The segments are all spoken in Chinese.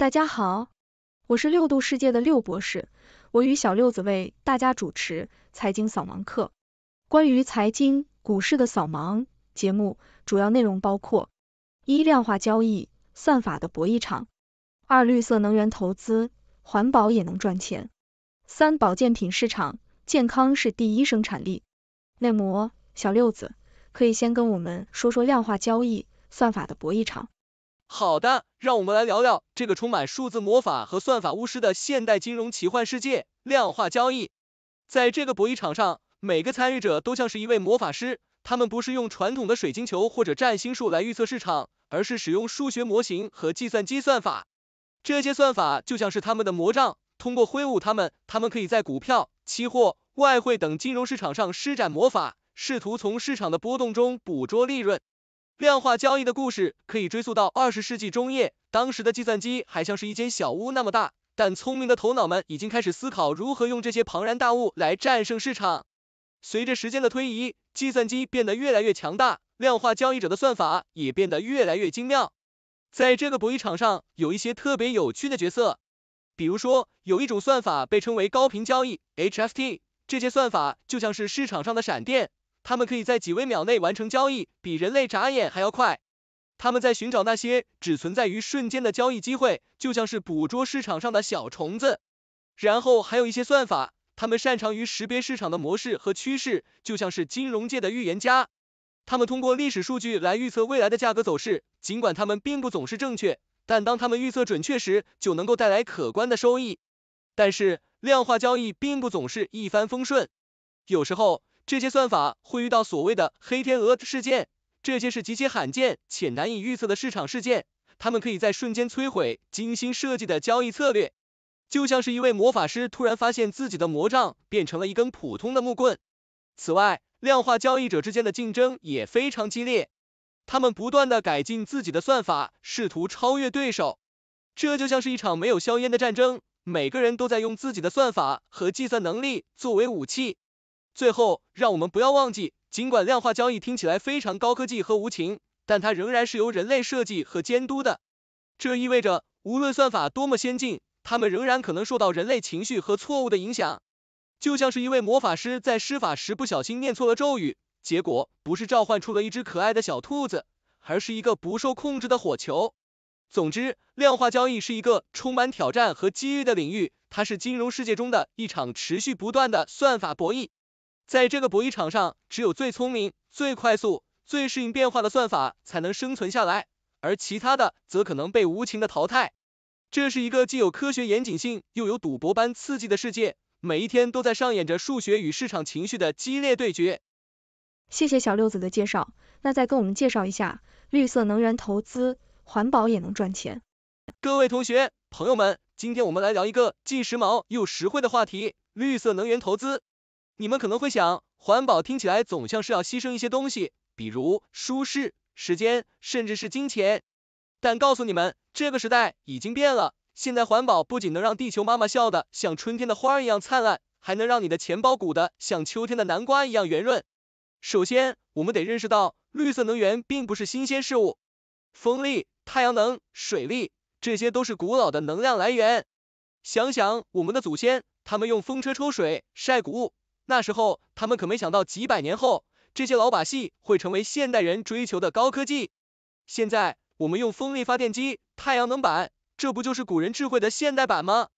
大家好，我是六度世界的六博士，我与小六子为大家主持财经扫盲课。关于财经股市的扫盲节目，主要内容包括：一、量化交易算法的博弈场；二、绿色能源投资，环保也能赚钱；三、保健品市场，健康是第一生产力。内模，小六子可以先跟我们说说量化交易算法的博弈场。好的，让我们来聊聊这个充满数字魔法和算法巫师的现代金融奇幻世界。量化交易，在这个博弈场上，每个参与者都像是一位魔法师，他们不是用传统的水晶球或者占星术来预测市场，而是使用数学模型和计算机算法。这些算法就像是他们的魔杖，通过挥舞它们，他们可以在股票、期货、外汇等金融市场上施展魔法，试图从市场的波动中捕捉利润。量化交易的故事可以追溯到二十世纪中叶，当时的计算机还像是一间小屋那么大，但聪明的头脑们已经开始思考如何用这些庞然大物来战胜市场。随着时间的推移，计算机变得越来越强大，量化交易者的算法也变得越来越精妙。在这个博弈场上，有一些特别有趣的角色，比如说有一种算法被称为高频交易 （HFT），这些算法就像是市场上的闪电。他们可以在几微秒内完成交易，比人类眨眼还要快。他们在寻找那些只存在于瞬间的交易机会，就像是捕捉市场上的小虫子。然后还有一些算法，他们擅长于识别市场的模式和趋势，就像是金融界的预言家。他们通过历史数据来预测未来的价格走势，尽管他们并不总是正确，但当他们预测准确时，就能够带来可观的收益。但是，量化交易并不总是一帆风顺，有时候。这些算法会遇到所谓的黑天鹅事件，这些是极其罕见且难以预测的市场事件，它们可以在瞬间摧毁精心设计的交易策略，就像是一位魔法师突然发现自己的魔杖变成了一根普通的木棍。此外，量化交易者之间的竞争也非常激烈，他们不断的改进自己的算法，试图超越对手，这就像是一场没有硝烟的战争，每个人都在用自己的算法和计算能力作为武器。最后，让我们不要忘记，尽管量化交易听起来非常高科技和无情，但它仍然是由人类设计和监督的。这意味着，无论算法多么先进，它们仍然可能受到人类情绪和错误的影响。就像是一位魔法师在施法时不小心念错了咒语，结果不是召唤出了一只可爱的小兔子，而是一个不受控制的火球。总之，量化交易是一个充满挑战和机遇的领域，它是金融世界中的一场持续不断的算法博弈。在这个博弈场上，只有最聪明、最快速、最适应变化的算法才能生存下来，而其他的则可能被无情的淘汰。这是一个既有科学严谨性，又有赌博般刺激的世界，每一天都在上演着数学与市场情绪的激烈对决。谢谢小六子的介绍，那再跟我们介绍一下绿色能源投资，环保也能赚钱。各位同学、朋友们，今天我们来聊一个既时髦又实惠的话题——绿色能源投资。你们可能会想，环保听起来总像是要牺牲一些东西，比如舒适、时间，甚至是金钱。但告诉你们，这个时代已经变了，现在环保不仅能让地球妈妈笑得像春天的花一样灿烂，还能让你的钱包鼓得像秋天的南瓜一样圆润。首先，我们得认识到，绿色能源并不是新鲜事物，风力、太阳能、水力这些都是古老的能量来源。想想我们的祖先，他们用风车抽水、晒谷物。那时候，他们可没想到，几百年后，这些老把戏会成为现代人追求的高科技。现在，我们用风力发电机、太阳能板，这不就是古人智慧的现代版吗？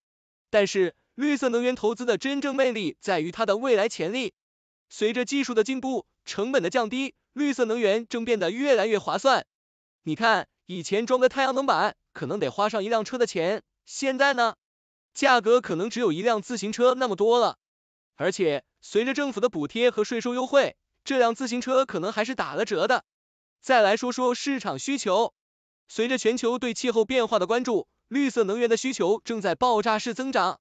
但是，绿色能源投资的真正魅力在于它的未来潜力。随着技术的进步，成本的降低，绿色能源正变得越来越划算。你看，以前装个太阳能板可能得花上一辆车的钱，现在呢，价格可能只有一辆自行车那么多了，而且。随着政府的补贴和税收优惠，这辆自行车可能还是打了折的。再来说说市场需求，随着全球对气候变化的关注，绿色能源的需求正在爆炸式增长。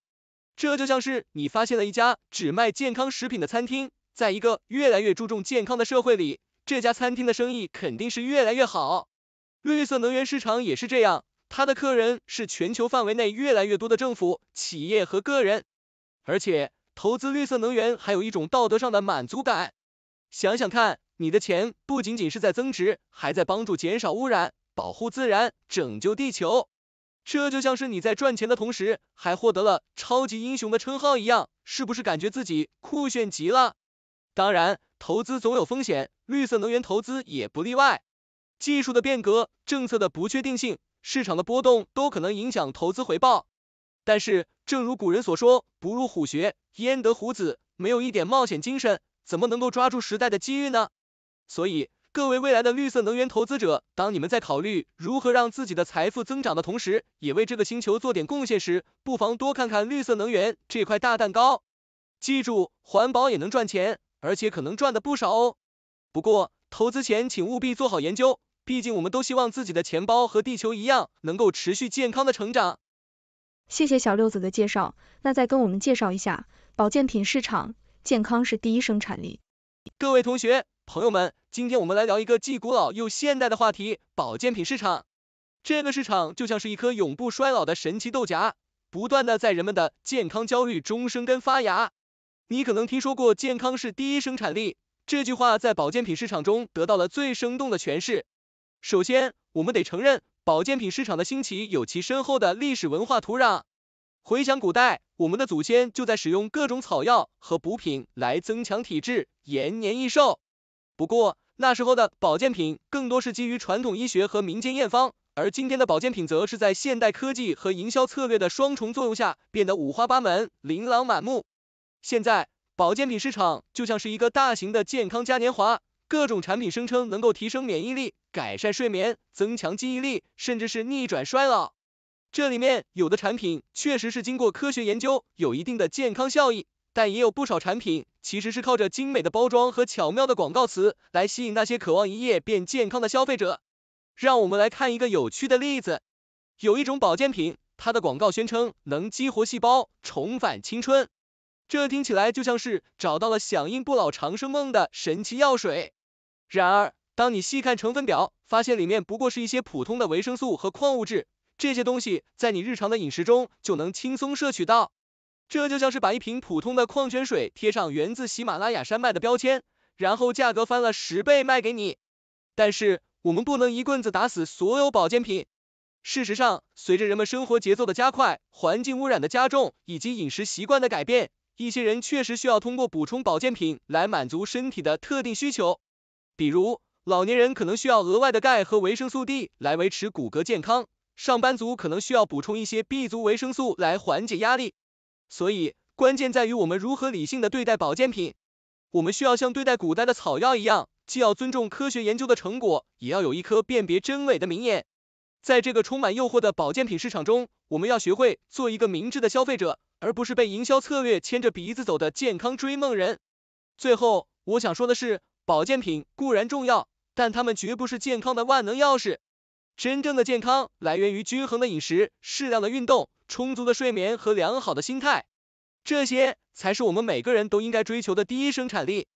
这就像是你发现了一家只卖健康食品的餐厅，在一个越来越注重健康的社会里，这家餐厅的生意肯定是越来越好。绿色能源市场也是这样，它的客人是全球范围内越来越多的政府、企业和个人，而且。投资绿色能源还有一种道德上的满足感，想想看，你的钱不仅仅是在增值，还在帮助减少污染、保护自然、拯救地球。这就像是你在赚钱的同时还获得了超级英雄的称号一样，是不是感觉自己酷炫极了？当然，投资总有风险，绿色能源投资也不例外。技术的变革、政策的不确定性、市场的波动都可能影响投资回报。但是，正如古人所说，不入虎穴，焉得虎子？没有一点冒险精神，怎么能够抓住时代的机遇呢？所以，各位未来的绿色能源投资者，当你们在考虑如何让自己的财富增长的同时，也为这个星球做点贡献时，不妨多看看绿色能源这块大蛋糕。记住，环保也能赚钱，而且可能赚的不少哦。不过，投资前请务必做好研究，毕竟我们都希望自己的钱包和地球一样，能够持续健康的成长。谢谢小六子的介绍，那再跟我们介绍一下保健品市场，健康是第一生产力。各位同学、朋友们，今天我们来聊一个既古老又现代的话题——保健品市场。这个市场就像是一颗永不衰老的神奇豆荚，不断的在人们的健康焦虑中生根发芽。你可能听说过“健康是第一生产力”这句话，在保健品市场中得到了最生动的诠释。首先，我们得承认。保健品市场的兴起有其深厚的历史文化土壤。回想古代，我们的祖先就在使用各种草药和补品来增强体质、延年益寿。不过，那时候的保健品更多是基于传统医学和民间验方，而今天的保健品则是在现代科技和营销策略的双重作用下，变得五花八门、琳琅满目。现在，保健品市场就像是一个大型的健康嘉年华。各种产品声称能够提升免疫力、改善睡眠、增强记忆力，甚至是逆转衰老。这里面有的产品确实是经过科学研究，有一定的健康效益，但也有不少产品其实是靠着精美的包装和巧妙的广告词来吸引那些渴望一夜变健康的消费者。让我们来看一个有趣的例子，有一种保健品，它的广告宣称能激活细胞，重返青春。这听起来就像是找到了响应不老长生梦的神奇药水。然而，当你细看成分表，发现里面不过是一些普通的维生素和矿物质，这些东西在你日常的饮食中就能轻松摄取到。这就像是把一瓶普通的矿泉水贴上源自喜马拉雅山脉的标签，然后价格翻了十倍卖给你。但是我们不能一棍子打死所有保健品。事实上，随着人们生活节奏的加快，环境污染的加重以及饮食习惯的改变，一些人确实需要通过补充保健品来满足身体的特定需求。比如，老年人可能需要额外的钙和维生素 D 来维持骨骼健康，上班族可能需要补充一些 B 族维生素来缓解压力。所以，关键在于我们如何理性的对待保健品。我们需要像对待古代的草药一样，既要尊重科学研究的成果，也要有一颗辨别真伪的明眼。在这个充满诱惑的保健品市场中，我们要学会做一个明智的消费者，而不是被营销策略牵着鼻子走的健康追梦人。最后，我想说的是。保健品固然重要，但它们绝不是健康的万能钥匙。真正的健康来源于均衡的饮食、适量的运动、充足的睡眠和良好的心态，这些才是我们每个人都应该追求的第一生产力。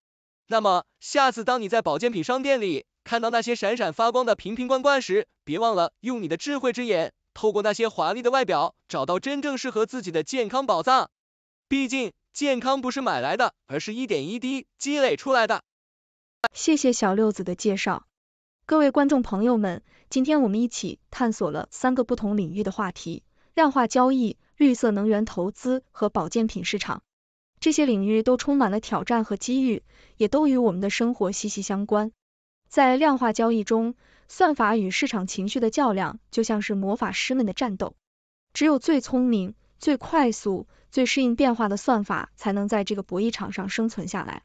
那么，下次当你在保健品商店里看到那些闪闪发光的瓶瓶罐罐时，别忘了用你的智慧之眼，透过那些华丽的外表，找到真正适合自己的健康宝藏。毕竟，健康不是买来的，而是一点一滴积累出来的。谢谢小六子的介绍，各位观众朋友们，今天我们一起探索了三个不同领域的话题：量化交易、绿色能源投资和保健品市场。这些领域都充满了挑战和机遇，也都与我们的生活息息相关。在量化交易中，算法与市场情绪的较量就像是魔法师们的战斗，只有最聪明、最快速、最适应变化的算法才能在这个博弈场上生存下来。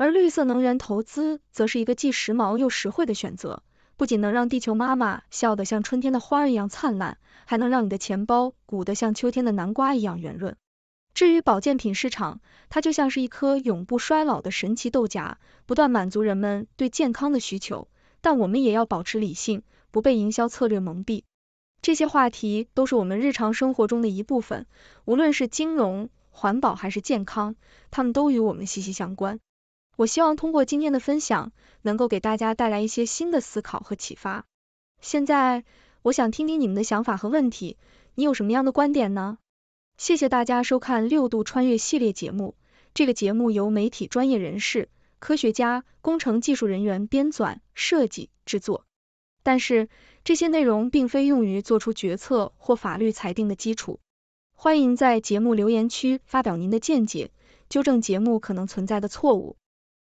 而绿色能源投资则是一个既时髦又实惠的选择，不仅能让地球妈妈笑得像春天的花一样灿烂，还能让你的钱包鼓得像秋天的南瓜一样圆润。至于保健品市场，它就像是一颗永不衰老的神奇豆荚，不断满足人们对健康的需求。但我们也要保持理性，不被营销策略蒙蔽。这些话题都是我们日常生活中的一部分，无论是金融、环保还是健康，它们都与我们息息相关。我希望通过今天的分享，能够给大家带来一些新的思考和启发。现在，我想听听你们的想法和问题，你有什么样的观点呢？谢谢大家收看《六度穿越》系列节目。这个节目由媒体专业人士、科学家、工程技术人员编纂、设计、制作，但是这些内容并非用于做出决策或法律裁定的基础。欢迎在节目留言区发表您的见解，纠正节目可能存在的错误。